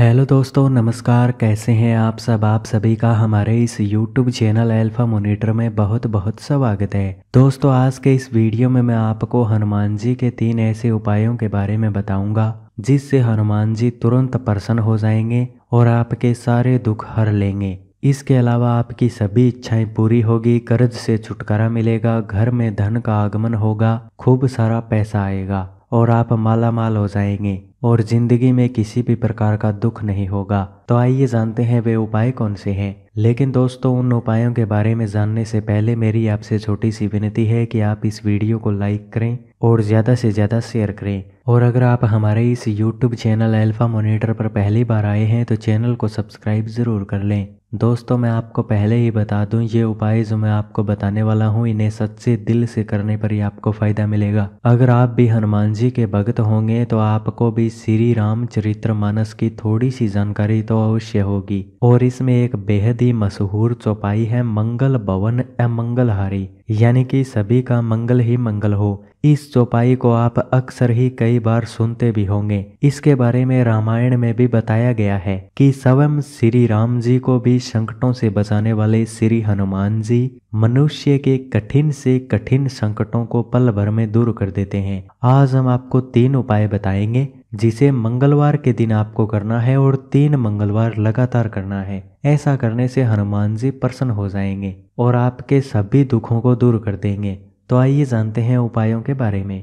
hello दोस्तों नमस्कार कैसे हैं आप सब आप सभी का हमारे इस यूट्यूब चैनल एल्फा मोनिटर में बहुत बहुत स्वागत है दोस्तों आज के इस वीडियो में मैं आपको हनुमान जी के तीन ऐसे उपायों के बारे में बताऊंगा जिससे हनुमान जी तुरंत प्रसन्न हो जाएंगे और आपके सारे दुख हर लेंगे इसके अलावा आपकी सभी इच्छाएं पूरी होगी कर्ज से छुटकारा मिलेगा घर में धन का आगमन होगा खूब सारा पैसा आएगा और आप माला माल हो जाएंगे और जिंदगी में किसी भी प्रकार का दुख नहीं होगा तो आइए जानते हैं वे उपाय कौन से हैं लेकिन दोस्तों उन उपायों के बारे में जानने से पहले मेरी आपसे छोटी सी विनती है कि आप इस वीडियो को लाइक करें और ज़्यादा से ज़्यादा शेयर करें और अगर आप हमारे इस YouTube चैनल अल्फ़ा मोनीटर पर पहली बार आए हैं तो चैनल को सब्सक्राइब ज़रूर कर लें दोस्तों मैं आपको पहले ही बता दूं ये उपाय जो मैं आपको बताने वाला हूं इन्हें सच्चे दिल से करने पर ही आपको फ़ायदा मिलेगा अगर आप भी हनुमान जी के भगत होंगे तो आपको भी श्री राम चरित्र मानस की थोड़ी सी जानकारी तो अवश्य होगी और इसमें एक बेहद ही मशहूर चौपाई है मंगल भवन ए मंगलहारी यानी कि सभी का मंगल ही मंगल हो इस चौपाई को आप अक्सर ही कई बार सुनते भी होंगे इसके बारे में रामायण में भी बताया गया है कि स्वयं श्री राम जी को भी संकटों से बचाने वाले श्री हनुमान जी मनुष्य के कठिन से कठिन संकटों को पल भर में दूर कर देते हैं आज हम आपको तीन उपाय बताएंगे जिसे मंगलवार के दिन आपको करना है और तीन मंगलवार लगातार करना है ऐसा करने से हनुमान जी प्रसन्न हो जाएंगे और आपके सभी दुखों को दूर कर देंगे तो आइए जानते हैं उपायों के बारे में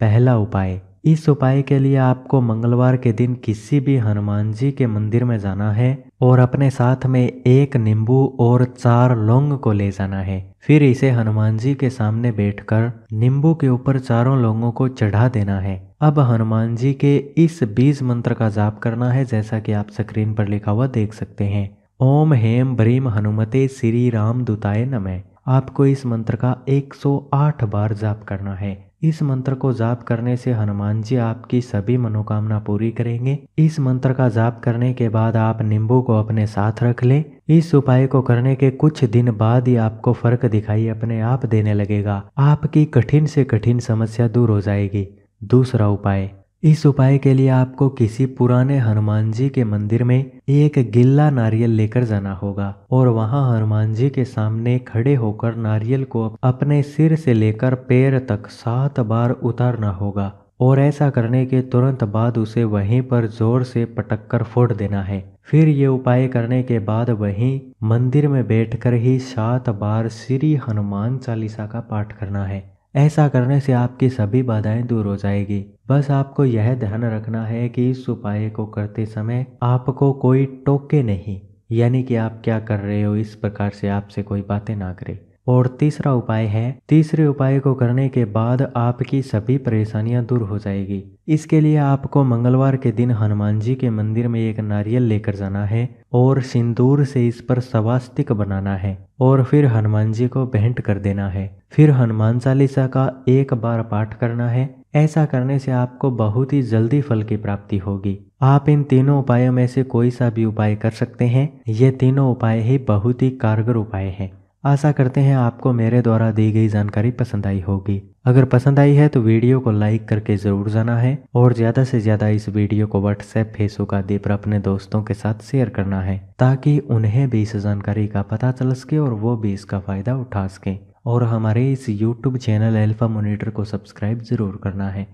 पहला उपाय इस उपाय के लिए आपको मंगलवार के दिन किसी भी हनुमान जी के मंदिर में जाना है और अपने साथ में एक नींबू और चार लौंग को ले जाना है फिर इसे हनुमान जी के सामने बैठकर नींबू के ऊपर चारों लौंगों को चढ़ा देना है अब हनुमान जी के इस बीज मंत्र का जाप करना है जैसा कि आप स्क्रीन पर लिखा हुआ देख सकते हैं ओम हेम भ्रीम हनुमते श्री राम दुताय नमः आपको इस मंत्र का 108 बार जाप करना है इस मंत्र को जाप करने से हनुमान जी आपकी सभी मनोकामना पूरी करेंगे इस मंत्र का जाप करने के बाद आप नींबू को अपने साथ रख लें इस उपाय को करने के कुछ दिन बाद ही आपको फर्क दिखाई अपने आप देने लगेगा आपकी कठिन से कठिन समस्या दूर हो जाएगी दूसरा उपाय इस उपाय के लिए आपको किसी पुराने हनुमान जी के मंदिर में एक गिल्ला नारियल लेकर जाना होगा और वहां हनुमान जी के सामने खड़े होकर नारियल को अपने सिर से लेकर पैर तक सात बार उतारना होगा और ऐसा करने के तुरंत बाद उसे वहीं पर जोर से पटक कर फोड़ देना है फिर ये उपाय करने के बाद वहीं मंदिर में बैठकर ही सात बार श्री हनुमान चालीसा का पाठ करना है ऐसा करने से आपकी सभी बाधाएं दूर हो जाएगी बस आपको यह ध्यान रखना है कि इस उपाय को करते समय आपको कोई टोके नहीं यानी कि आप क्या कर रहे हो इस प्रकार से आपसे कोई बातें ना करे और तीसरा उपाय है तीसरे उपाय को करने के बाद आपकी सभी परेशानियां दूर हो जाएगी इसके लिए आपको मंगलवार के दिन हनुमान जी के मंदिर में एक नारियल लेकर जाना है और सिंदूर से इस पर सवास्तिक बनाना है और फिर हनुमान जी को भेंट कर देना है फिर हनुमान चालीसा का एक बार पाठ करना है ऐसा करने से आपको बहुत ही जल्दी फल की प्राप्ति होगी आप इन तीनों उपायों में से कोई सा भी उपाय कर सकते हैं ये तीनों उपाय ही बहुत ही कारगर उपाय हैं आशा करते हैं आपको मेरे द्वारा दी गई जानकारी पसंद आई होगी अगर पसंद आई है तो वीडियो को लाइक करके ज़रूर जाना है और ज़्यादा से ज़्यादा इस वीडियो को व्हाट्सएप फेसबुक आदि पर अपने दोस्तों के साथ शेयर करना है ताकि उन्हें भी इस जानकारी का पता चल सके और वो भी इसका फ़ायदा उठा सकें और हमारे इस YouTube चैनल एल्फा मोनिटर को सब्सक्राइब ज़रूर करना है